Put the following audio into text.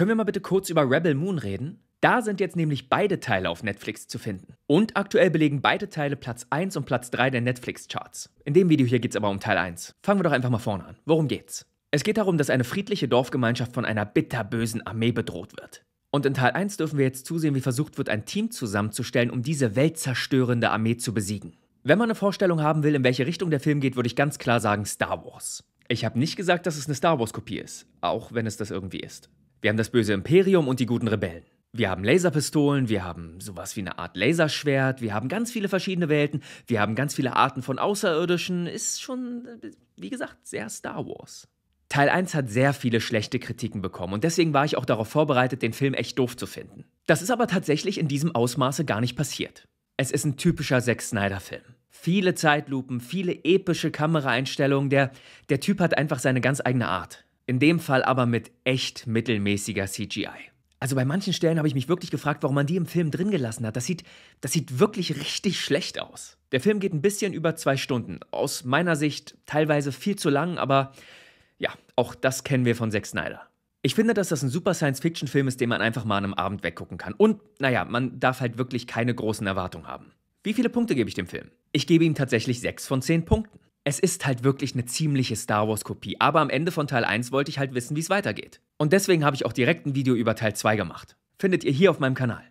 Können wir mal bitte kurz über Rebel Moon reden? Da sind jetzt nämlich beide Teile auf Netflix zu finden. Und aktuell belegen beide Teile Platz 1 und Platz 3 der Netflix-Charts. In dem Video hier geht es aber um Teil 1. Fangen wir doch einfach mal vorne an. Worum geht's? Es geht darum, dass eine friedliche Dorfgemeinschaft von einer bitterbösen Armee bedroht wird. Und in Teil 1 dürfen wir jetzt zusehen, wie versucht wird, ein Team zusammenzustellen, um diese weltzerstörende Armee zu besiegen. Wenn man eine Vorstellung haben will, in welche Richtung der Film geht, würde ich ganz klar sagen Star Wars. Ich habe nicht gesagt, dass es eine Star Wars-Kopie ist, auch wenn es das irgendwie ist. Wir haben das böse Imperium und die guten Rebellen. Wir haben Laserpistolen, wir haben sowas wie eine Art Laserschwert, wir haben ganz viele verschiedene Welten, wir haben ganz viele Arten von Außerirdischen. Ist schon, wie gesagt, sehr Star Wars. Teil 1 hat sehr viele schlechte Kritiken bekommen und deswegen war ich auch darauf vorbereitet, den Film echt doof zu finden. Das ist aber tatsächlich in diesem Ausmaße gar nicht passiert. Es ist ein typischer sex Snyder-Film. Viele Zeitlupen, viele epische Kameraeinstellungen, der, der Typ hat einfach seine ganz eigene Art. In dem Fall aber mit echt mittelmäßiger CGI. Also bei manchen Stellen habe ich mich wirklich gefragt, warum man die im Film drin gelassen hat. Das sieht, das sieht wirklich richtig schlecht aus. Der Film geht ein bisschen über zwei Stunden. Aus meiner Sicht teilweise viel zu lang, aber ja, auch das kennen wir von Zack Snyder. Ich finde, dass das ein super Science-Fiction-Film ist, den man einfach mal an einem Abend weggucken kann. Und, naja, man darf halt wirklich keine großen Erwartungen haben. Wie viele Punkte gebe ich dem Film? Ich gebe ihm tatsächlich sechs von zehn Punkten es ist halt wirklich eine ziemliche Star Wars-Kopie, aber am Ende von Teil 1 wollte ich halt wissen, wie es weitergeht. Und deswegen habe ich auch direkt ein Video über Teil 2 gemacht. Findet ihr hier auf meinem Kanal.